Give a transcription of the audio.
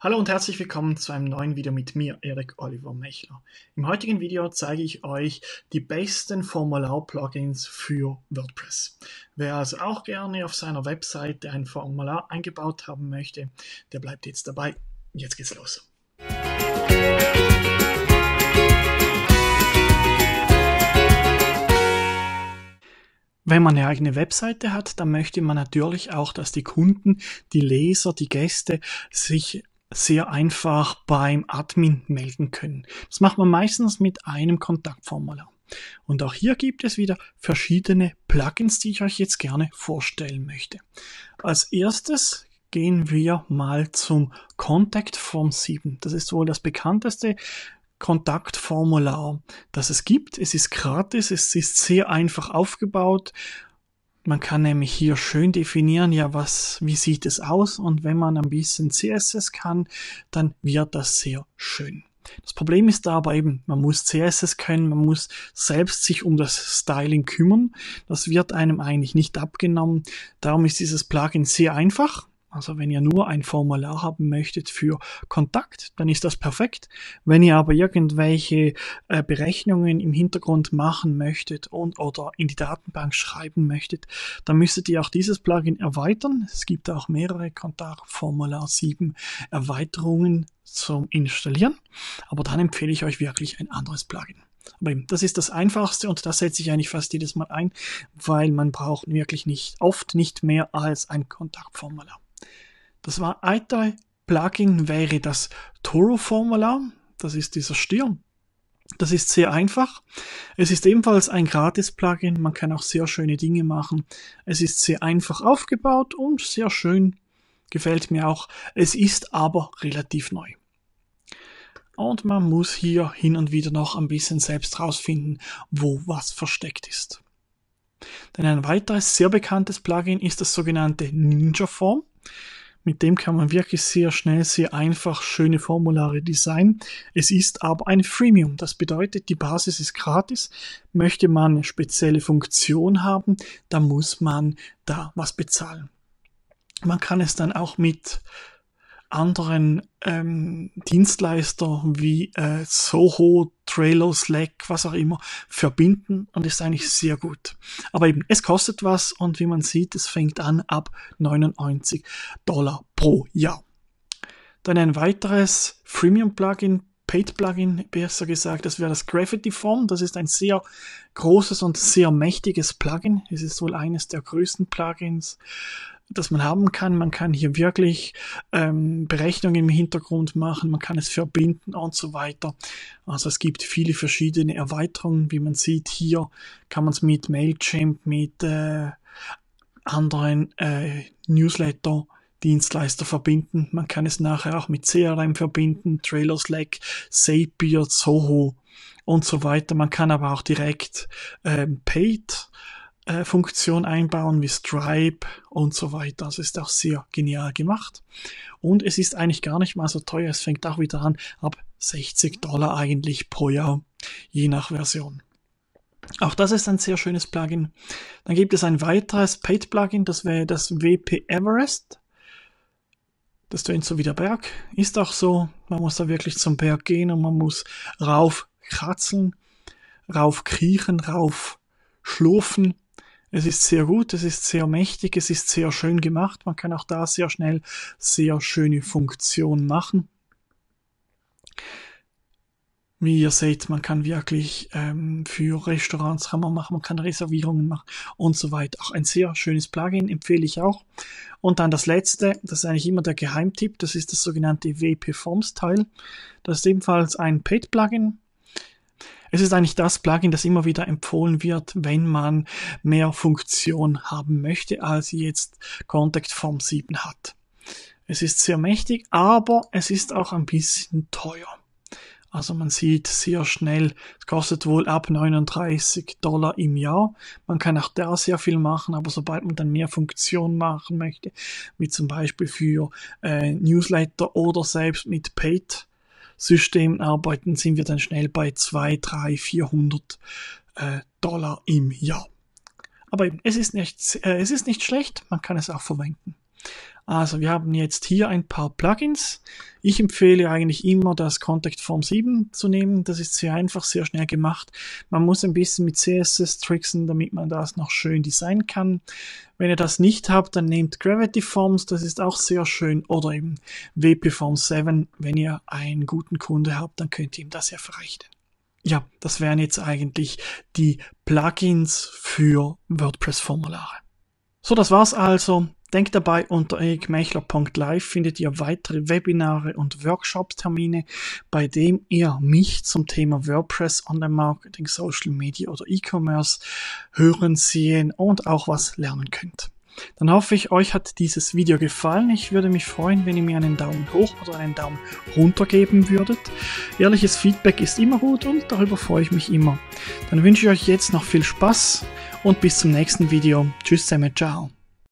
Hallo und herzlich willkommen zu einem neuen Video mit mir, Erik Oliver Mechler. Im heutigen Video zeige ich euch die besten Formular-Plugins für WordPress. Wer also auch gerne auf seiner Webseite ein Formular eingebaut haben möchte, der bleibt jetzt dabei. Jetzt geht's los. Wenn man eine eigene Webseite hat, dann möchte man natürlich auch, dass die Kunden, die Leser, die Gäste sich sehr einfach beim Admin melden können. Das macht man meistens mit einem Kontaktformular. Und auch hier gibt es wieder verschiedene Plugins, die ich euch jetzt gerne vorstellen möchte. Als erstes gehen wir mal zum Contact Form 7. Das ist wohl das bekannteste Kontaktformular, das es gibt. Es ist gratis, es ist sehr einfach aufgebaut man kann nämlich hier schön definieren, ja, was, wie sieht es aus? Und wenn man ein bisschen CSS kann, dann wird das sehr schön. Das Problem ist da aber eben, man muss CSS können, man muss selbst sich um das Styling kümmern. Das wird einem eigentlich nicht abgenommen. Darum ist dieses Plugin sehr einfach. Also wenn ihr nur ein Formular haben möchtet für Kontakt, dann ist das perfekt. Wenn ihr aber irgendwelche äh, Berechnungen im Hintergrund machen möchtet und oder in die Datenbank schreiben möchtet, dann müsstet ihr auch dieses Plugin erweitern. Es gibt auch mehrere Kontaktformular 7 Erweiterungen zum Installieren. Aber dann empfehle ich euch wirklich ein anderes Plugin. Aber eben, das ist das Einfachste und das setze ich eigentlich fast jedes Mal ein, weil man braucht wirklich nicht, oft nicht mehr als ein Kontaktformular. Das war Itai Plugin wäre das Toro-Formular. Das ist dieser Stirn. Das ist sehr einfach. Es ist ebenfalls ein gratis Plugin. Man kann auch sehr schöne Dinge machen. Es ist sehr einfach aufgebaut und sehr schön. Gefällt mir auch. Es ist aber relativ neu. Und man muss hier hin und wieder noch ein bisschen selbst rausfinden, wo was versteckt ist. Denn ein weiteres sehr bekanntes Plugin ist das sogenannte Ninja Form. Mit dem kann man wirklich sehr schnell, sehr einfach schöne Formulare designen. Es ist aber ein Freemium. Das bedeutet, die Basis ist gratis. Möchte man eine spezielle Funktion haben, dann muss man da was bezahlen. Man kann es dann auch mit anderen ähm, Dienstleister wie äh, Soho, Trello, Slack, was auch immer, verbinden und ist eigentlich sehr gut. Aber eben, es kostet was und wie man sieht, es fängt an ab 99 Dollar pro Jahr. Dann ein weiteres Freemium-Plugin, Paid-Plugin besser gesagt, das wäre das Graffiti Form. Das ist ein sehr großes und sehr mächtiges Plugin. Es ist wohl eines der größten Plugins das man haben kann. Man kann hier wirklich ähm, Berechnungen im Hintergrund machen, man kann es verbinden und so weiter. Also es gibt viele verschiedene Erweiterungen. Wie man sieht, hier kann man es mit Mailchimp, mit äh, anderen äh, Newsletter Dienstleister verbinden. Man kann es nachher auch mit CRM verbinden, Trailer Slack, Zapier, Soho und so weiter. Man kann aber auch direkt ähm, Paid äh, Funktion einbauen wie Stripe und so weiter. Das ist auch sehr genial gemacht. Und es ist eigentlich gar nicht mal so teuer. Es fängt auch wieder an ab 60 Dollar eigentlich pro Jahr, je nach Version. Auch das ist ein sehr schönes Plugin. Dann gibt es ein weiteres Paid-Plugin, das wäre das WP Everest. Das tönt so wie der Berg. Ist auch so. Man muss da wirklich zum Berg gehen und man muss raufkratzeln, raufkriechen, raufschlurfen. Es ist sehr gut, es ist sehr mächtig, es ist sehr schön gemacht. Man kann auch da sehr schnell sehr schöne Funktionen machen. Wie ihr seht, man kann wirklich ähm, für Restaurants Hammer machen, man kann Reservierungen machen und so weiter. Auch ein sehr schönes Plugin empfehle ich auch. Und dann das letzte, das ist eigentlich immer der Geheimtipp, das ist das sogenannte WP Forms Teil. Das ist ebenfalls ein Paid Plugin es ist eigentlich das Plugin, das immer wieder empfohlen wird, wenn man mehr Funktion haben möchte, als jetzt Contact Form 7 hat. Es ist sehr mächtig, aber es ist auch ein bisschen teuer. Also man sieht sehr schnell, es kostet wohl ab 39 Dollar im Jahr. Man kann auch da sehr viel machen, aber sobald man dann mehr Funktionen machen möchte, wie zum Beispiel für äh, Newsletter oder selbst mit Paid Systemen arbeiten, sind wir dann schnell bei 2, 3, 400 äh, Dollar im Jahr. Aber eben, es ist, nicht, äh, es ist nicht schlecht, man kann es auch verwenden. Also wir haben jetzt hier ein paar Plugins. Ich empfehle eigentlich immer das Contact Form 7 zu nehmen. Das ist sehr einfach, sehr schnell gemacht. Man muss ein bisschen mit CSS tricksen, damit man das noch schön designen kann. Wenn ihr das nicht habt, dann nehmt Gravity Forms, das ist auch sehr schön. Oder eben WP Form 7, wenn ihr einen guten Kunde habt, dann könnt ihr ihm das ja verrichten. Ja, das wären jetzt eigentlich die Plugins für WordPress-Formulare. So, das war's also. Denkt dabei, unter erikmechler.live findet ihr weitere Webinare und Workshop-Termine, bei dem ihr mich zum Thema WordPress, Online-Marketing, Social Media oder E-Commerce hören, sehen und auch was lernen könnt. Dann hoffe ich, euch hat dieses Video gefallen. Ich würde mich freuen, wenn ihr mir einen Daumen hoch oder einen Daumen runter geben würdet. Ehrliches Feedback ist immer gut und darüber freue ich mich immer. Dann wünsche ich euch jetzt noch viel Spaß und bis zum nächsten Video. Tschüss zusammen, ciao.